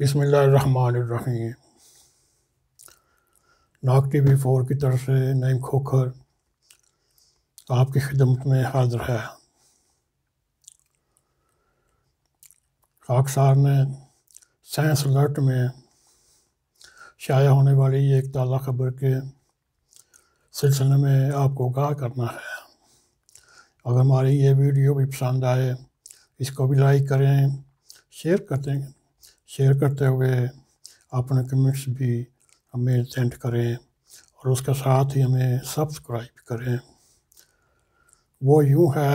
बिसमीम नाक T V four की तरफ से नईम खोखर आपकी खिदमत में हाजिर है खाकसार ने साइंस अलर्ट में शाया होने वाली ये एक ताज़ा खबर के सिलसिले में आपको गाह करना है अगर हमारी ये वीडियो भी पसंद आए इसको भी लाइक करें शेयर कर दें शेयर करते हुए अपने कमेंट्स भी हमें सेंड करें और उसके साथ ही हमें सब्सक्राइब करें वो यूँ है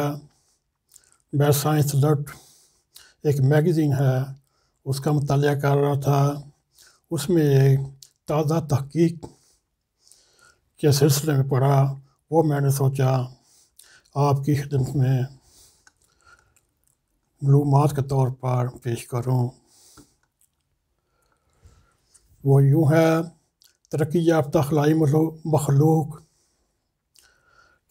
मैं साइंस लट एक मैगज़ीन है उसका मुताल कर रहा था उसमें एक ताज़ा तहकीक के सिलसिले में पढ़ा वो मैंने सोचा आपकी खिदमत में मलूमत के तौर पर पेश करूँ वो यूँ है तरक्की याफ्ता खलाई मखलूक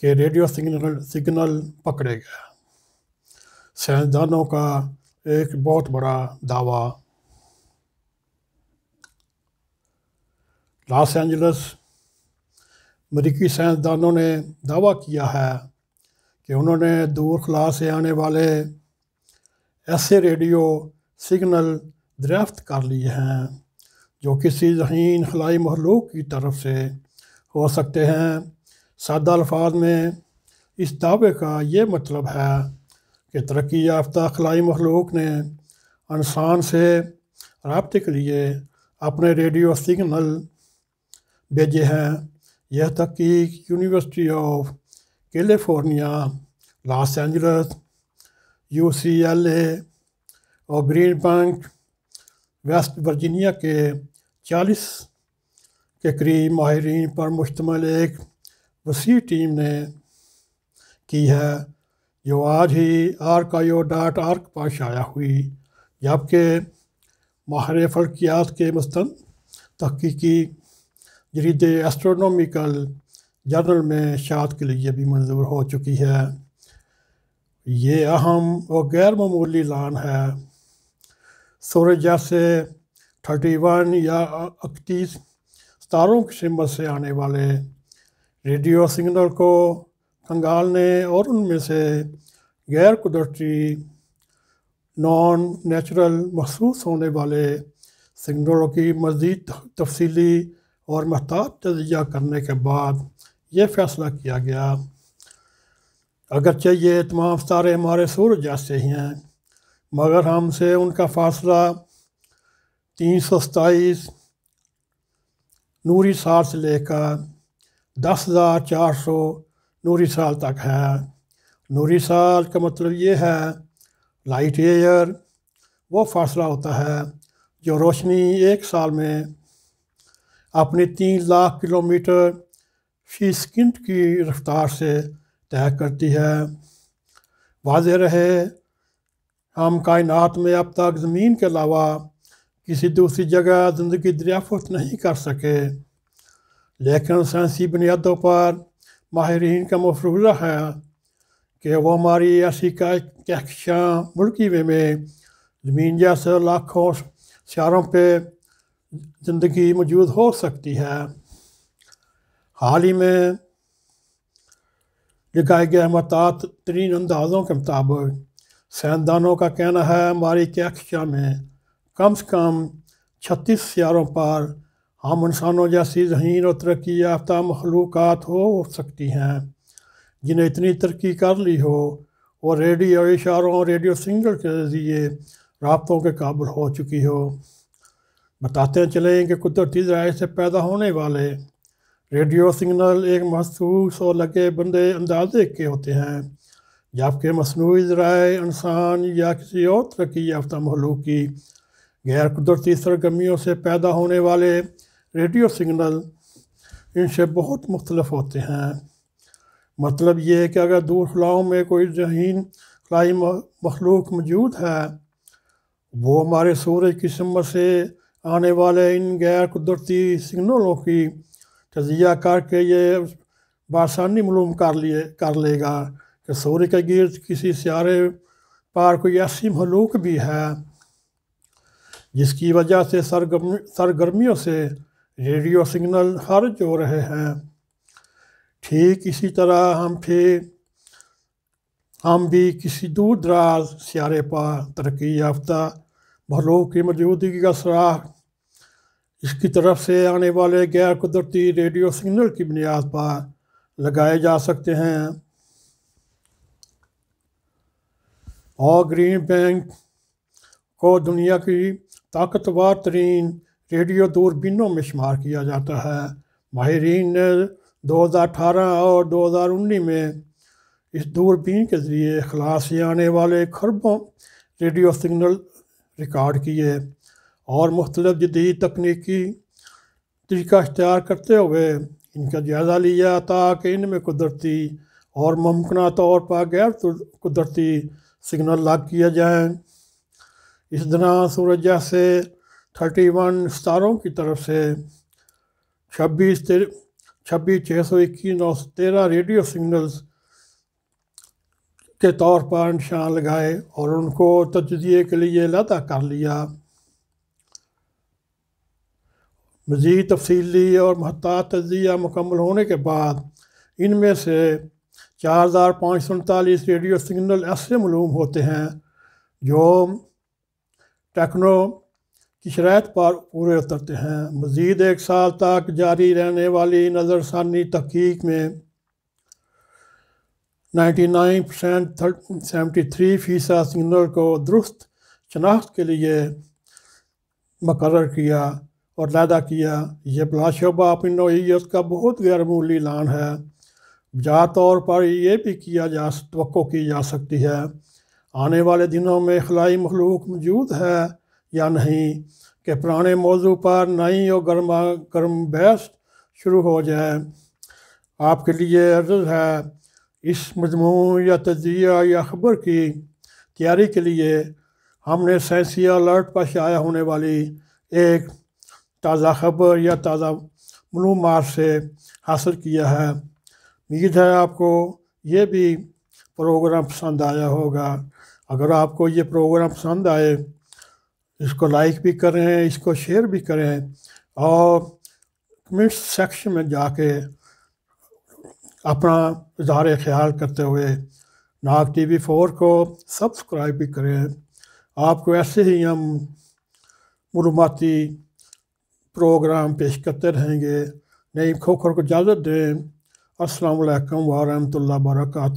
के रेडियो सिग्नल सिग्नल पकड़े गए साइंसदानों का एक बहुत बड़ा दावा लॉस एंजलस अमरीकी साइंसदानों ने दावा किया है कि उन्होंने दूर खला से आने वाले ऐसे रेडियो सिग्नल दरियाफ्त कर लिए हैं जो किसी जहीन खलाई महलूक की तरफ से हो सकते हैं सादा अल्फाज में इस दावे का ये मतलब है कि तरक्की याफ्ता खलाई महलूक ने इंसान से रबते के लिए अपने रेडियो सिग्नल भेजे हैं यह तहकीक university of California Los Angeles U C L A और ग्रीन बैंक वेस्ट वर्जीनिया के चालीस के करीब माहरीन पर मुश्तमल एक वसी टीम ने की है जो आज ही आर कायो डॉट आर्क पर शाया हुई जबकि माहर फल्कियात के मस्तन तहकीकी जरीद एस्ट्रोनॉमिकल जर्नल में शात के लिए भी मंजूर हो चुकी है ये अहम और गैर लान है सूरज जैसे थर्टी वन या इकतीस सतारों की शिमत से आने वाले रेडियो सिग्नल को खंगालने और उनमें से गैर कुदरती नॉन नेचुरल महसूस होने वाले सिग्नलों की मज़ीद तफसीली और महताज तजिया करने के बाद ये फैसला किया गया अगरचे ये तमाम सारे हमारे सूरज जैसे ही हैं मगर हमसे उनका फासला तीन सौ सताईस नूरी साल से लेकर दस हज़ार चार सौ नूरी साल तक है नूरी साल का मतलब ये है लाइट एयर वो फासला होता है जो रोशनी एक साल में अपने तीन लाख किलोमीटर फी स्किंट की रफ्तार से तय करती है वाज रहे हम कायनात में अब तक ज़मीन के अलावा किसी दूसरी जगह ज़िंदगी दरियाफ्त नहीं कर सके लेकिन साइंसी बुनियादों पर माहरीन का मफरूजा है कि वो हमारी ऐसी कहकशां मुल्की में ज़मीन जैसे लाखों शारों पर ज़िंदगी मौजूद हो सकती है हाल ही में लिखाए गए महतात तरीन अंदाज़ों के मुताबिक साइंसदानों का कहना है हमारी कहकशा में कम से कम छत्तीस सियारों पर हम इंसानों जैसी जहीन और तरक्की याफ्ता मखलूक़ हो सकती हैं जिन्हें इतनी तरक्की कर ली हो और रेडियो इशारों और रेडियो सिग्नल के ज़रिए रबतों के काबुल हो चुकी हो बताते चलें कि कुदरती ज़राए से पैदा होने वाले रेडियो सिग्नल एक महसूस और लगे बंदे अंदाजे के होते हैं जबकि मसनू ज़राए इंसान या किसी और तरक्की याफ्ता महलूक की गैर कुदरती सरगर्मियों से पैदा होने वाले रेडियो सिग्नल इनसे बहुत मुख्तलफ होते हैं मतलब ये है कि अगर दूर खलाओं में कोई जहीन खलाई मखलूक मौजूद है वो हमारे सूरज की समत से आने वाले इन गैर कुदरती सिग्नलों की तजिया करके ये बासानी मलूम कर लिए कर लेगा कि सूर्य के गिर्द किसी सारे पार कोई ऐसी मखलूक भी है जिसकी वजह से सरगर्म सरगर्मियों से रेडियो सिग्नल खारिज हो रहे हैं ठीक इसी तरह हम फिर हम भी किसी दूर दराज सियारे पर तरक्की याफ्ता भलों की मौजूदगी का सराह इसकी तरफ से आने वाले गैर कुदरती रेडियो सिग्नल की बुनियाद पर लगाए जा सकते हैं और ग्रीन बैंक को दुनिया की ताकतवर तरीन रेडियो दूरबीनों में शुमार किया जाता है माहरीन ने 2018 और 2019 में इस दूरबीन के ज़रिए खलास से आने वाले खरबों रेडियो सिग्नल रिकॉर्ड किए और मुख्तलिफ जदीद तकनीकी तरीका इख्तियार करते हुए इनका जायज़ा लिया ताकि इनमें कुदरती और मुमकिन तौर पर गैर कुदरती सिग्नल लाग किया जाए इस तरह सूरज जैसे थर्टी वन सितारों की तरफ से छब्बीस छब्बीस छः सौ इक्कीस नौ सौ तेरह रेडियो सिग्नल्स के तौर पर निशान लगाए और उनको तजिए के लिए लदा कर लिया मज़ीद तफसीली और महताज़ तजिया मुकम्मल होने के बाद इनमें से चार हज़ार पाँच सौ उनतालीस रेडियो सिग्नल ऐसे मलूम होते हैं जो टेक्नो की शरात पर पूरे उतरते हैं मज़ीद एक साल तक जारी रहने वाली नज़रसानी तहकीक में 99 परसेंट सेवेंटी थ्री फ़ीसद सिग्नल को दुरुस्त शनाख्त के लिए मकर किया और लादा किया यह बलाशोबा अपनी नोयत का बहुत गैरमूली लान है जा तौर पर यह भी किया जा तो की जा सकती है आने वाले दिनों में खलाई मखलूक मौजूद है या नहीं कि पुराने मौजू पर नई और गर्मा गर्म बहस शुरू हो जाए आपके लिए अर्ज है इस मजमू या तजिया या खबर की तैयारी के लिए हमने साइंसी अलर्ट पर शाया होने वाली एक ताज़ा खबर या ताज़ा मलूमात से हासिल किया है उम्मीद है आपको ये भी प्रोग्राम पसंद आया होगा अगर आपको ये प्रोग्राम पसंद आए इसको लाइक भी करें इसको शेयर भी करें और कमेंट सेक्शन में जाके अपना इजहार ख्याल करते हुए नाग टी वी फोर को सब्सक्राइब भी करें आपको ऐसे ही हम मरूमाती प्रोग्राम पेश करते रहेंगे नई खोखर को इजाज़त दें असलकम वरहमल वर्का